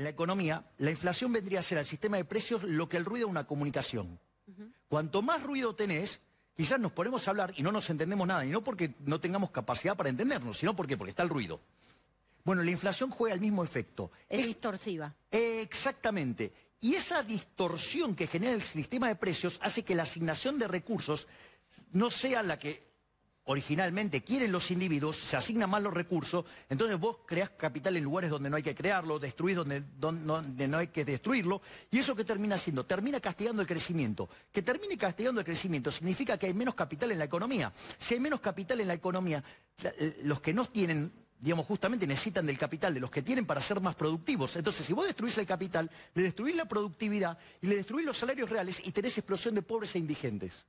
en la economía, la inflación vendría a ser al sistema de precios lo que el ruido de una comunicación. Cuanto más ruido tenés, quizás nos ponemos a hablar y no nos entendemos nada, y no porque no tengamos capacidad para entendernos, sino porque, porque está el ruido. Bueno, la inflación juega el mismo efecto. Es, distorsiva. exactamente. Y esa distorsión que genera el sistema de precios hace que la asignación de recursos no sea la que originalmente quieren los individuos, se asignan más los recursos, entonces vos creás capital en lugares donde no hay que crearlo, destruís donde, donde no hay que destruirlo, y eso que termina haciendo, termina castigando el crecimiento. Que termine castigando el crecimiento significa que hay menos capital en la economía. Si hay menos capital en la economía, eh, los que no tienen digamos, justamente necesitan del capital, de los que tienen para ser más productivos. Entonces, si vos destruís el capital, le destruís la productividad y le destruís los salarios reales y tenés explosión de pobres e indigentes.